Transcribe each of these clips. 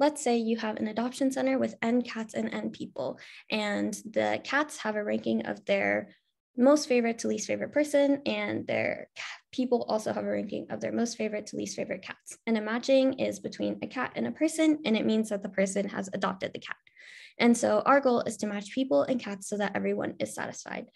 let's say you have an adoption center with N cats and N people, and the cats have a ranking of their most favorite to least favorite person, and their people also have a ranking of their most favorite to least favorite cats. And a matching is between a cat and a person, and it means that the person has adopted the cat. And so our goal is to match people and cats so that everyone is satisfied.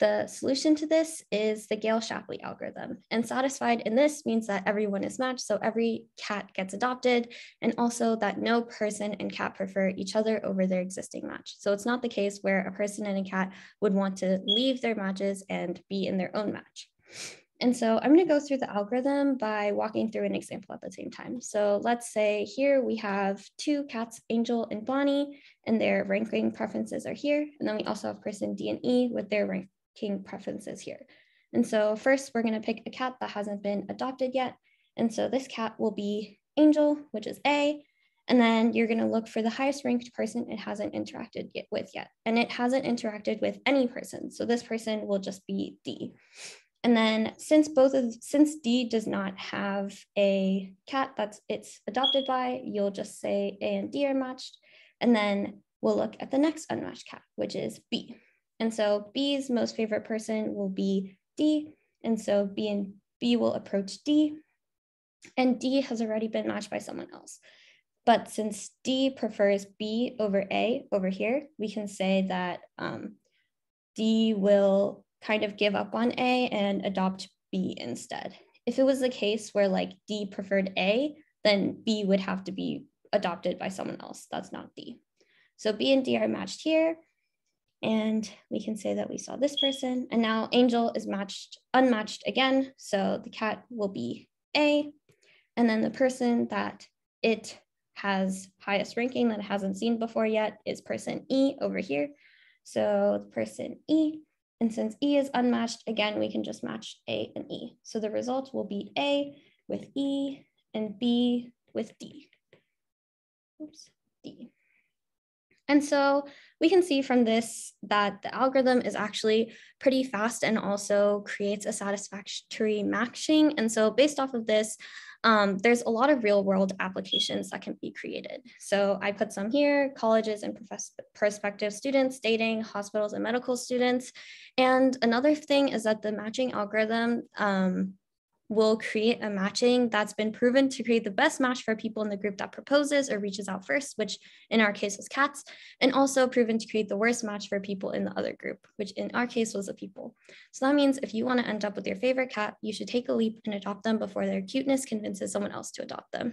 The solution to this is the Gale-Shapley algorithm. And satisfied in this means that everyone is matched, so every cat gets adopted, and also that no person and cat prefer each other over their existing match. So it's not the case where a person and a cat would want to leave their matches and be in their own match. And so I'm gonna go through the algorithm by walking through an example at the same time. So let's say here we have two cats, Angel and Bonnie, and their ranking preferences are here. And then we also have person D and E with their rank king preferences here. And so first we're gonna pick a cat that hasn't been adopted yet. And so this cat will be Angel, which is A, and then you're gonna look for the highest ranked person it hasn't interacted yet with yet. And it hasn't interacted with any person. So this person will just be D. And then since both of since D does not have a cat that's it's adopted by, you'll just say A and D are matched. And then we'll look at the next unmatched cat, which is B. And so B's most favorite person will be D. And so B and B will approach D. And D has already been matched by someone else. But since D prefers B over A over here, we can say that um, D will kind of give up on A and adopt B instead. If it was the case where like D preferred A, then B would have to be adopted by someone else. That's not D. So B and D are matched here. And we can say that we saw this person. And now Angel is matched, unmatched again. So the cat will be A. And then the person that it has highest ranking that it hasn't seen before yet is person E over here. So person E. And since E is unmatched, again, we can just match A and E. So the result will be A with E and B with D. Oops. And so we can see from this that the algorithm is actually pretty fast and also creates a satisfactory matching. And so based off of this, um, there's a lot of real world applications that can be created. So I put some here, colleges and prospective students, dating, hospitals and medical students. And another thing is that the matching algorithm um, will create a matching that's been proven to create the best match for people in the group that proposes or reaches out first, which in our case was cats, and also proven to create the worst match for people in the other group, which in our case was the people. So that means if you want to end up with your favorite cat, you should take a leap and adopt them before their cuteness convinces someone else to adopt them.